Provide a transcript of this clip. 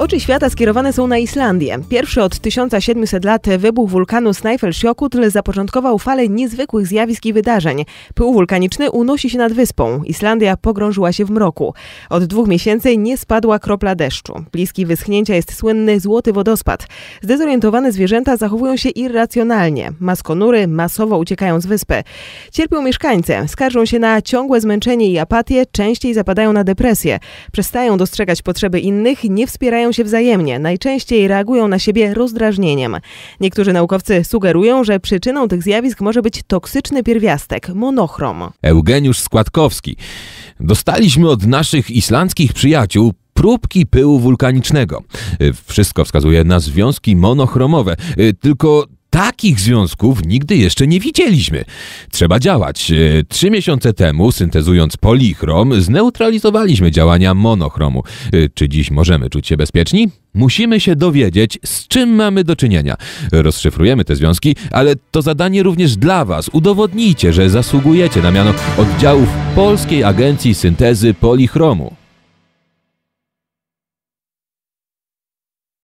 Oczy świata skierowane są na Islandię. Pierwszy od 1700 lat wybuch wulkanu Snæfellsjökull zapoczątkował falę niezwykłych zjawisk i wydarzeń. Pył wulkaniczny unosi się nad wyspą. Islandia pogrążyła się w mroku. Od dwóch miesięcy nie spadła kropla deszczu. Bliski wyschnięcia jest słynny złoty wodospad. Zdezorientowane zwierzęta zachowują się irracjonalnie. Maskonury masowo uciekają z wyspy. Cierpią mieszkańcy, skarżą się na ciągłe zmęczenie i apatię, częściej zapadają na depresję. Przestają dostrzegać potrzeby innych, nie wspierają się wzajemnie, najczęściej reagują na siebie rozdrażnieniem. Niektórzy naukowcy sugerują, że przyczyną tych zjawisk może być toksyczny pierwiastek, monochrom. Eugeniusz Składkowski. Dostaliśmy od naszych islandzkich przyjaciół próbki pyłu wulkanicznego. Wszystko wskazuje na związki monochromowe, tylko Takich związków nigdy jeszcze nie widzieliśmy. Trzeba działać. E, trzy miesiące temu, syntezując polichrom, zneutralizowaliśmy działania monochromu. E, czy dziś możemy czuć się bezpieczni? Musimy się dowiedzieć, z czym mamy do czynienia. Rozszyfrujemy te związki, ale to zadanie również dla Was. Udowodnijcie, że zasługujecie na miano oddziałów Polskiej Agencji Syntezy Polichromu.